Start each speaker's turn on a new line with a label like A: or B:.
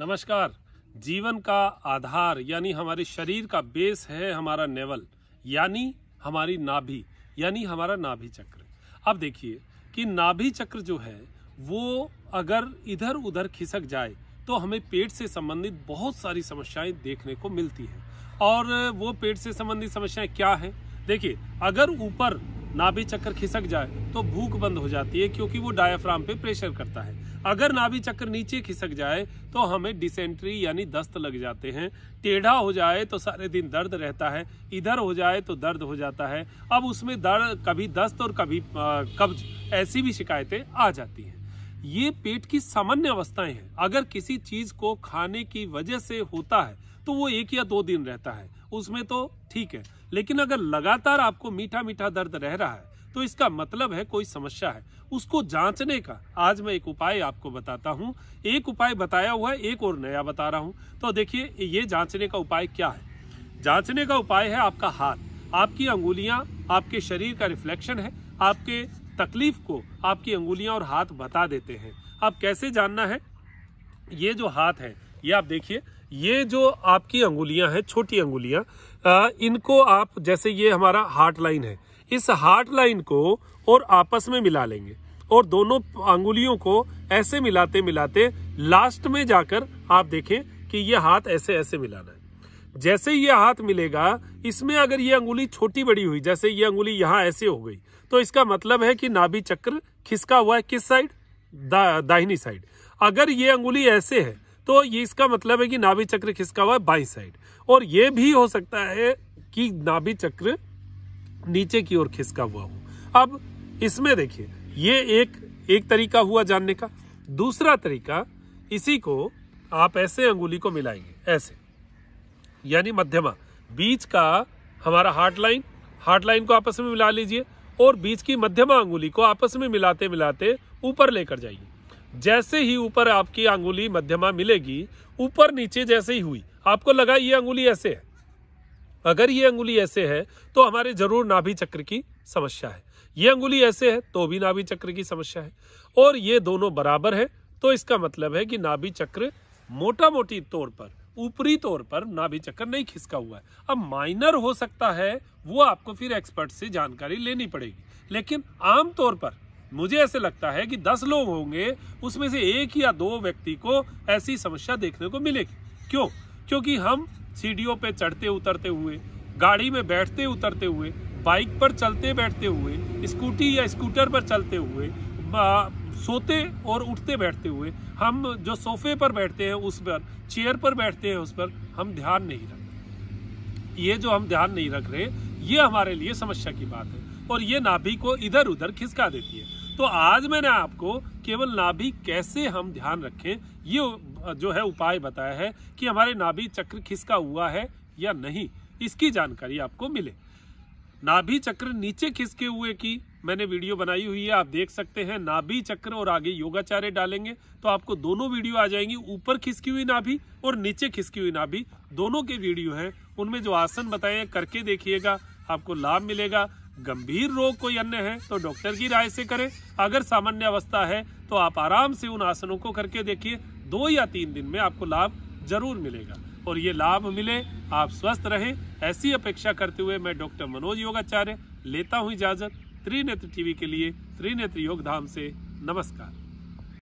A: नमस्कार जीवन का आधार यानी हमारे शरीर का बेस है हमारा नेवल यानी हमारी नाभि यानी हमारा नाभि चक्र अब देखिए कि नाभि चक्र जो है वो अगर इधर उधर खिसक जाए तो हमें पेट से संबंधित बहुत सारी समस्याएं देखने को मिलती हैं और वो पेट से संबंधित समस्याएं क्या हैं देखिए अगर ऊपर नाभि चक्र खिसक जाए तो भूख बंद हो जाती है क्योंकि वो डायफ्राम पे प्रेशर करता है अगर नाभि चक्र नीचे खिसक जाए तो हमें डिसेंट्री यानी दस्त लग जाते हैं टेढ़ा हो जाए तो सारे दिन दर्द रहता है इधर हो जाए तो दर्द हो जाता है अब उसमें दर्द कभी दस्त और कभी कब्ज ऐसी भी शिकायतें आ जाती हैं ये पेट की सामान्य अवस्थाएं हैं अगर किसी चीज को खाने की वजह से होता है तो वो एक या दो दिन रहता है उसमें तो ठीक है लेकिन अगर लगातार आपको मीठा मीठा दर्द रह रहा है तो इसका मतलब है कोई समस्या है उसको जांचने का आज मैं एक उपाय आपको बताता हूँ एक उपाय बताया हुआ है एक और नया बता रहा हूँ तो देखिए ये जांचने का उपाय क्या है जांचने का उपाय है आपका हाथ आपकी अंगुलियां आपके शरीर का रिफ्लेक्शन है आपके तकलीफ को आपकी अंगुलियां और हाथ बता देते हैं आप कैसे जानना है ये जो हाथ है ये आप देखिए ये जो आपकी अंगुलियां हैं छोटी अंगुलियां इनको आप जैसे ये हमारा हार्ट लाइन है इस हार्ट लाइन को और आपस में मिला लेंगे और दोनों अंगुलियों को ऐसे मिलाते मिलाते लास्ट में जाकर आप देखें कि ये हाथ ऐसे ऐसे मिलाना है जैसे ये हाथ मिलेगा इसमें अगर ये अंगुली छोटी बड़ी हुई जैसे ये अंगुली यहाँ ऐसे हो गई तो इसका मतलब है कि नाभि चक्र खिसका हुआ है किस साइड दा, दाहिनी साइड अगर ये अंगुली ऐसे है तो ये इसका मतलब है कि नाभि चक्र खिसका हुआ है बाई साइड और ये भी हो सकता है कि नाभि चक्र नीचे की ओर खिसका हुआ हूं अब इसमें देखिए ये एक एक तरीका हुआ जानने का दूसरा तरीका इसी को आप ऐसे अंगुली को मिलाएंगे ऐसे यानी मध्यमा बीच का हमारा हार्ट लाइन हार्ट लाइन को आपस में मिला लीजिए और बीच की मध्यमा अंगुली को आपस में मिलाते मिलाते ऊपर लेकर जाइए जैसे ही ऊपर आपकी अंगुली मध्यमा मिलेगी ऊपर नीचे जैसे ही हुई आपको लगा ये अंगुली ऐसे है अगर ये अंगुली ऐसे है तो हमारे जरूर नाभि चक्र की समस्या है ये अंगुली ऐसे है तो भी नाभि चक्र की समस्या है और ये दोनों बराबर है तो इसका मतलब है कि नाभि चक्र मोटा मोटी तौर पर ऊपरी तौर पर नाभि चक्र नहीं खिसका हुआ है अब माइनर हो सकता है वो आपको फिर एक्सपर्ट से जानकारी लेनी पड़ेगी लेकिन आमतौर पर मुझे ऐसे लगता है कि दस लोग होंगे उसमें से एक या दो व्यक्ति को ऐसी समस्या देखने को मिलेगी क्यों क्योंकि हम सीढ़ियों पे चढ़ते उतरते हुए गाड़ी में बैठते उतरते हुए बाइक पर चलते बैठते हुए स्कूटी या स्कूटर पर चलते हुए सोते और उठते बैठते हुए हम जो सोफे पर बैठते हैं उस पर चेयर पर बैठते हैं उस पर हम ध्यान नहीं रखते ये जो हम ध्यान नहीं रख रहे ये हमारे लिए समस्या की बात है और ये नाभि को इधर उधर खिसका देती है तो आज मैंने आपको केवल नाभि कैसे हम ध्यान रखें ये जो है उपाय बताया है कि हमारे नाभि चक्र खिसका हुआ है या नहीं इसकी जानकारी आपको मिले नाभि चक्र नीचे खिसके हुए की मैंने वीडियो बनाई हुई है आप देख सकते हैं नाभि चक्र और आगे योगाचार्य डालेंगे तो आपको दोनों वीडियो आ जाएंगी ऊपर खिसकी हुई नाभि और नीचे खिसकी हुई नाभि दोनों के वीडियो हैं उनमें जो आसन बताए करके देखिएगा आपको लाभ मिलेगा गंभीर रोग कोई अन्य है तो डॉक्टर की राय से करें अगर सामान्य अवस्था है तो आप आराम से उन आसनों को करके देखिए दो या तीन दिन में आपको लाभ जरूर मिलेगा और ये लाभ मिले आप स्वस्थ रहें ऐसी अपेक्षा करते हुए मैं डॉक्टर मनोज योगाचार्य लेता हूँ इजाजत त्रिनेत्र टीवी के लिए त्रिनेत्र योग धाम से नमस्कार